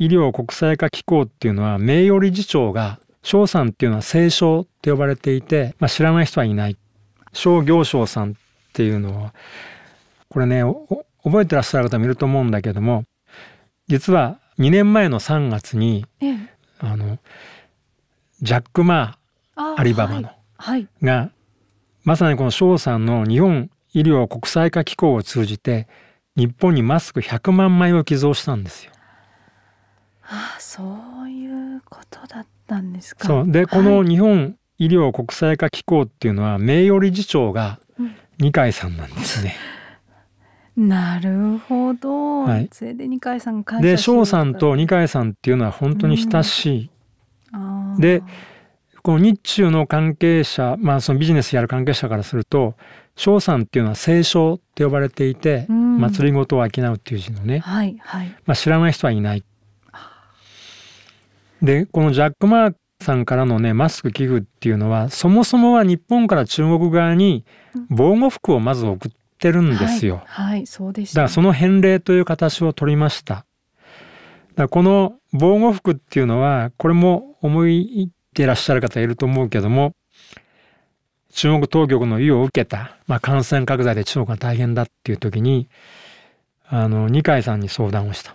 医療国際化機構っていうのは名誉理事長が翔さんっていうのは清少って呼ばれていて、まあ、知らない人はいない商行商さんっていうのはこれね覚えてらっしゃる方もいると思うんだけども実は2年前の3月に、あのジャック・マーアリババの、はい、がまさにこの翔さんの日本医療国際化機構を通じて日本にマスク100万枚を寄贈したんですよ。あそういうことだったんですか。そうで、この日本医療国際化機構っていうのは名誉理事長が二階さんなんですね。なるほど。はい、それで二階さん感謝で翔さんと二階さんっていうのは本当に親しい。うん、でこの日中の関係者、まあ、そのビジネスやる関係者からすると翔さんっていうのは清少って呼ばれていて、うん、祭りごとを商うっていう字のね、はいはいまあ、知らない人はいないでこのジャック・マークさんからのねマスク寄付っていうのはそもそもは日本から中国側に防護服をまず送ってるんですよ。はい、はい、そうでした、ね、だからその返礼という形を取りました。だこの防護服っていうのはこれも思いてらっしゃる方いると思うけども中国当局の意を受けた、まあ、感染拡大で中国が大変だっていう時にあの二階さんに相談をした。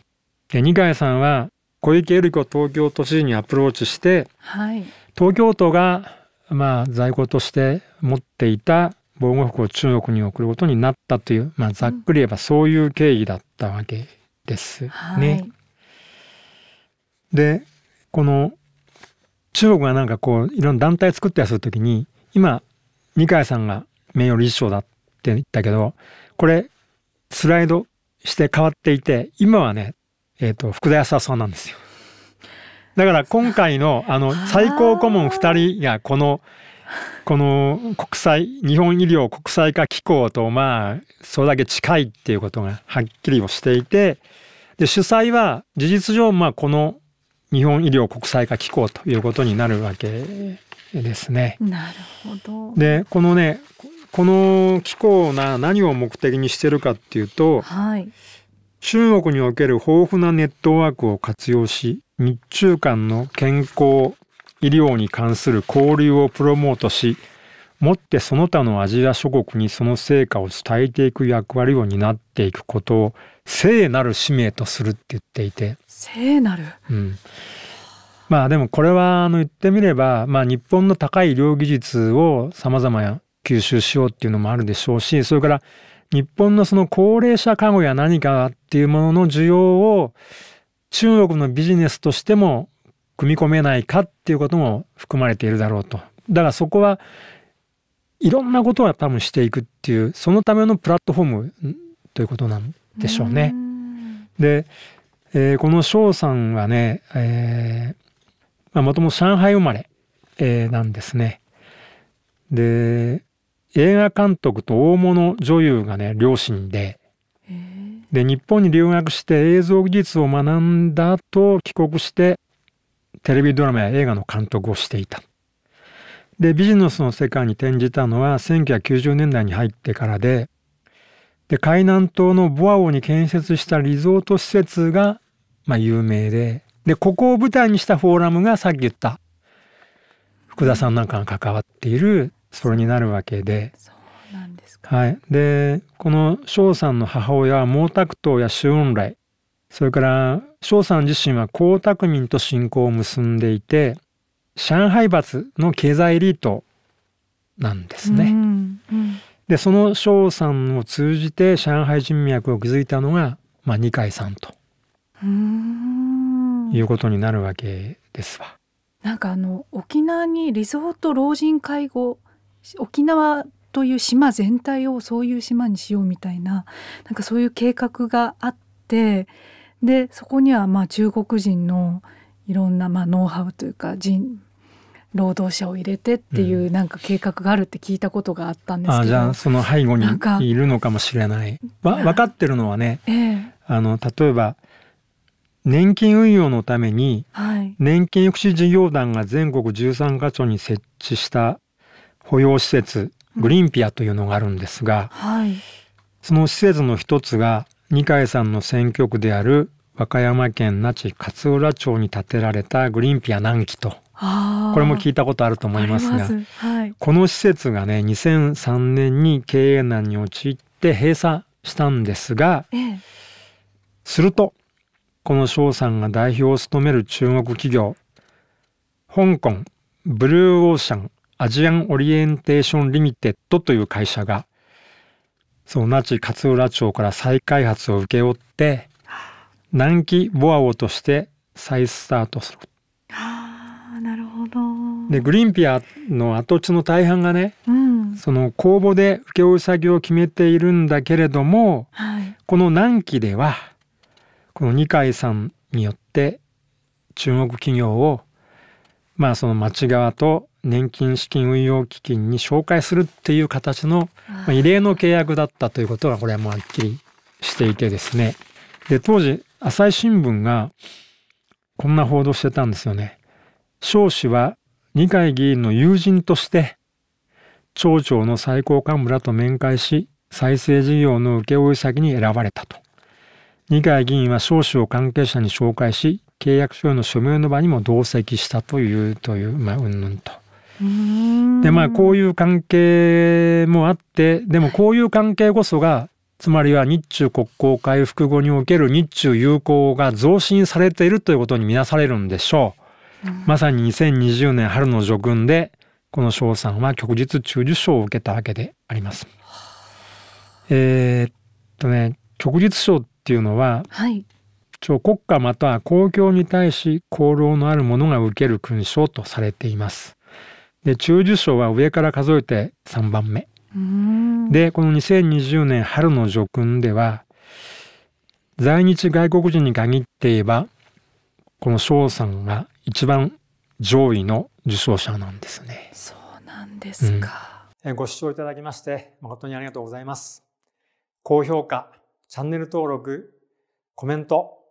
で二階さんは小池百合子東京都知事にアプローチして、はい、東京都がまあ在庫として持っていた防護服を中国に送ることになったという、まあ、ざっくり言えばそういう経緯だったわけですね。はい、でこの中国がなんかこういろんな団体作ったりする時に今二階さんが名誉理事長だって言ったけどこれスライドして変わっていて今はねえっ、ー、と、福田康さんなんですよ。だから今回のあの最高顧問2人がこのこの国際日本医療国際化機構とまあそれだけ近いっていうことがはっきりをしていてで主催は事実上まあこの日本医療国際化機構ということになるわけですね。なるほどでこのねこの機構が何を目的にしてるかっていうと、はい、中国における豊富なネットワークを活用し、日中間の健康、医療に関する交流をプロモートし、もってその他のアジア諸国にその成果を伝えていく役割を担っていくことを聖なる使命とするって言っていて聖なる、うん、まあでもこれはあの言ってみれば、まあ、日本の高い医療技術をさまざま吸収しようっていうのもあるでしょうしそれから日本のその高齢者看護や何かっていうものの需要を中国のビジネスとしても組み込めないかっていうことも含まれているだろうと。だからそこはいろんなことを多分していくっていうそのためのプラットフォームということなんでしょうね。うで、えー、この翔さんはね、えまあ、もともと上海生まれ、えー、なんですね。で映画監督と大物女優がね両親でで日本に留学して映像技術を学んだと帰国してテレビドラマや映画の監督をしていた。でビジネスの世界に転じたのは1990年代に入ってからでで海南島のボアオに建設したリゾート施設が、まあ、有名ででここを舞台にしたフォーラムがさっき言った福田さんなんかが関わっているそれになるわけで。そうなんですか、はい、でこの翔さんの母親は毛沢東や周恩来それから翔さん自身は江沢民と親交を結んでいて上海閥の経済エリートなんですね。うんうん、でその翔さんを通じて上海人脈を築いたのが、まあ、二階さんとうんいうことになるわけですわ。なんかあの沖縄にリゾート老人介護沖縄という島全体をそういう島にしようみたいななんかそういう計画があってでそこにはまあ中国人のいろんなまあノウハウというか人労働者を入れてっていうなんか計画があるって聞いたことがあったんですけど、うん、あじゃあその背後にいるのかもしれないわ分かってるのはね、ええ、あの例えば年金運用のために、はい、年金福祉事業団が全国13か所に設置した保養施設グリンピアというのがあるんですが、はい、その施設の一つが二階さんの選挙区である和歌山県那智勝浦町に建てられたグリンピア南紀とこれも聞いたことあると思いますが、はい、この施設がね2003年に経営難に陥って閉鎖したんですが、ええ、するとこの翔さんが代表を務める中国企業香港ブルーオーシャンアジアンオリエンテーションリミテッドという会社がその那智勝浦町から再開発を請け負って南紀ボアオとして再スタートする。ああなるほど。でグリーンピアの跡地の大半がね、うん、その公募で請け負う作業を決めているんだけれども、はい、この南紀ではこの二階さんによって中国企業をまあその町側と年金資金運用基金に紹介するっていう形の異例の契約だったということがこれはもうはっきりしていてですねで当時朝日新聞がこんな報道してたんですよね。少子は二階議員の友人として町長の最高幹部らと面会し再生事業の請負先に選ばれたと。二階議員は少子を関係者に紹介し契約書への署名の場にも同席したというというまあんぬんと。でまあこういう関係もあってでもこういう関係こそがつまりは日中国交回復後における日中友好が増進されているということに見なされるんでしょう。まさに2020年春の序勲でこの賞賛は旭日中受賞を受けたわけであります。えー、っとね旭日賞っていうのは、はい、超国家または公共に対し功労のある者が受ける勲章とされています。で中受賞は上から数えて3番目。でこの2020年春の叙勲では在日外国人に限って言えばこの翔さんが一番上位の受賞者なんですね。そうなんですか、うん、ご視聴いただきまして誠にありがとうございます。高評価、チャンネル登録、コメント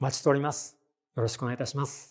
待ちしております。よろしくお願いいたします。